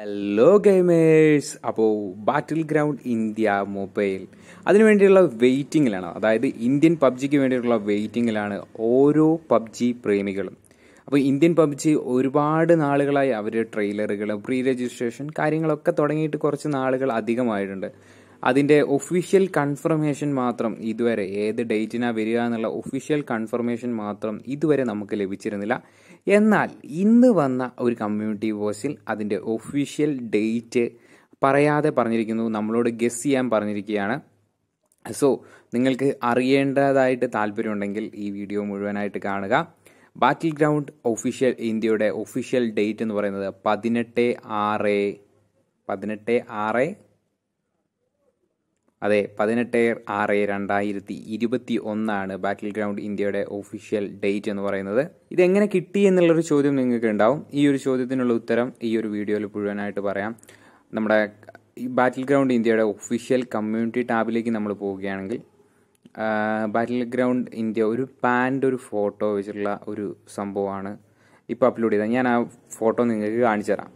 hello gamers അപ്പോൾ ബാറ്റിൽ ground India mobile അതിനു വേണ്ടിയുള്ള വെയിറ്റിങ്ങിലാണ് അതായത് ഇന്ത്യൻ പബ്ജിക്ക് വേണ്ടിയിട്ടുള്ള വെയിറ്റിങ്ങിലാണ് ഓരോ പബ്ജി പ്രേമികളും അപ്പോൾ ഇന്ത്യൻ പബ്ജി ഒരുപാട് നാളുകളായി അവരുടെ ട്രെയിലറുകൾ പ്രീ രജിസ്ട്രേഷൻ കാര്യങ്ങളൊക്കെ തുടങ്ങിയിട്ട് കുറച്ച് നാളുകൾ അധികമായിട്ടുണ്ട് അതിൻ്റെ ഒഫീഷ്യൽ കൺഫർമേഷൻ മാത്രം ഇതുവരെ ഏത് ഡേറ്റിനാണ് വരിക എന്നുള്ള ഒഫീഷ്യൽ കൺഫർമേഷൻ മാത്രം ഇതുവരെ നമുക്ക് ലഭിച്ചിരുന്നില്ല എന്നാൽ ഇന്ന് വന്ന ഒരു കമ്മ്യൂണിറ്റി വോയിസിൽ അതിൻ്റെ ഒഫീഷ്യൽ ഡേറ്റ് പറയാതെ പറഞ്ഞിരിക്കുന്നു നമ്മളോട് ഗസ് ചെയ്യാൻ പറഞ്ഞിരിക്കുകയാണ് സോ നിങ്ങൾക്ക് അറിയേണ്ടതായിട്ട് താല്പര്യമുണ്ടെങ്കിൽ ഈ വീഡിയോ മുഴുവനായിട്ട് കാണുക ബാറ്റിൽ ഗ്രൗണ്ട് ഒഫീഷ്യൽ ഇന്ത്യയുടെ ഒഫീഷ്യൽ ഡേറ്റ് എന്ന് പറയുന്നത് പതിനെട്ട് ആറ് പതിനെട്ട് ആറ് അതെ പതിനെട്ട് ആറ് രണ്ടായിരത്തി ഇരുപത്തി ഒന്നാണ് ബാറ്റിൽ ഗ്രൗണ്ട് ഇന്ത്യയുടെ ഒഫീഷ്യൽ ഡേറ്റ് എന്ന് പറയുന്നത് ഇതെങ്ങനെ കിട്ടി എന്നുള്ളൊരു ചോദ്യം നിങ്ങൾക്ക് ഉണ്ടാവും ഈ ഒരു ചോദ്യത്തിനുള്ള ഉത്തരം ഈ ഒരു വീഡിയോയിൽ മുഴുവനായിട്ട് പറയാം നമ്മുടെ ബാറ്റിൽ ഗ്രൗണ്ട് ഇന്ത്യയുടെ ഒഫീഷ്യൽ കമ്മ്യൂണിറ്റി ടാബിലേക്ക് നമ്മൾ പോവുകയാണെങ്കിൽ ബാറ്റിൽ ഗ്രൗണ്ട് ഇന്ത്യ ഒരു പാൻ്റ് ഒരു ഫോട്ടോ വെച്ചിട്ടുള്ള ഒരു സംഭവമാണ് ഇപ്പോൾ അപ്ലോഡ് ചെയ്തത് ഞാൻ ആ ഫോട്ടോ നിങ്ങൾക്ക് കാണിച്ചു തരാം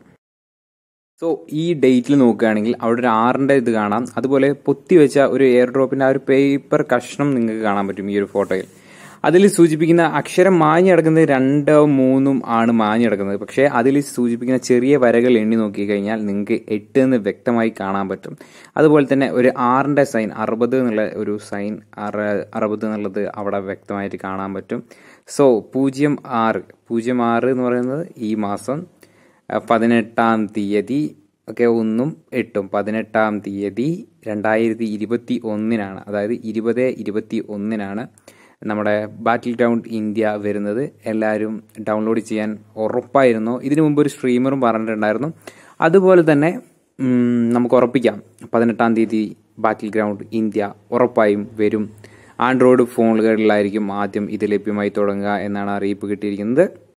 സോ ഈ ഡേറ്റിൽ നോക്കുകയാണെങ്കിൽ അവിടെ ഒരു ആറിൻ്റെ ഇത് കാണാം അതുപോലെ പൊത്തി വെച്ച ഒരു എയർ ഡ്രോപ്പിൻ്റെ ആ ഒരു പേപ്പർ കഷ്ണം നിങ്ങൾക്ക് കാണാൻ പറ്റും ഈ ഒരു ഫോട്ടോയിൽ അതിൽ സൂചിപ്പിക്കുന്ന അക്ഷരം മാഞ്ഞു കിടക്കുന്നത് രണ്ടോ മൂന്നും ആണ് മാഞ്ഞു കിടക്കുന്നത് പക്ഷേ അതിൽ സൂചിപ്പിക്കുന്ന ചെറിയ വരകൾ എണ്ണി നോക്കിക്കഴിഞ്ഞാൽ നിങ്ങൾക്ക് എട്ട് എന്ന് വ്യക്തമായി കാണാൻ പറ്റും അതുപോലെ തന്നെ ഒരു ആറിൻ്റെ സൈൻ അറുപത് എന്നുള്ള ഒരു സൈൻ അറ അറുപത് എന്നുള്ളത് അവിടെ വ്യക്തമായിട്ട് കാണാൻ പറ്റും സോ പൂജ്യം ആറ് പൂജ്യം ആറ് എന്ന് പറയുന്നത് ഈ മാസം പതിനെട്ടാം തീയതി ഒക്കെ ഒന്നും എട്ടും പതിനെട്ടാം തീയതി രണ്ടായിരത്തി ഇരുപത്തി ഒന്നിനാണ് അതായത് ഇരുപത് ഇരുപത്തി ഒന്നിനാണ് നമ്മുടെ ബാറ്റിൽ ഗ്രൗണ്ട് ഇന്ത്യ വരുന്നത് എല്ലാവരും ഡൗൺലോഡ് ചെയ്യാൻ ഉറപ്പായിരുന്നു ഇതിനു മുമ്പ് ഒരു സ്ട്രീമറും പറഞ്ഞിട്ടുണ്ടായിരുന്നു അതുപോലെ തന്നെ നമുക്ക് ഉറപ്പിക്കാം പതിനെട്ടാം തീയതി ബാറ്റിൽ ഗ്രൗണ്ട് ഇന്ത്യ ഉറപ്പായും വരും ആൻഡ്രോയിഡ് ഫോണുകളിലായിരിക്കും ആദ്യം ഇത് ലഭ്യമായി തുടങ്ങുക എന്നാണ് അറിയിപ്പ് കിട്ടിയിരിക്കുന്നത്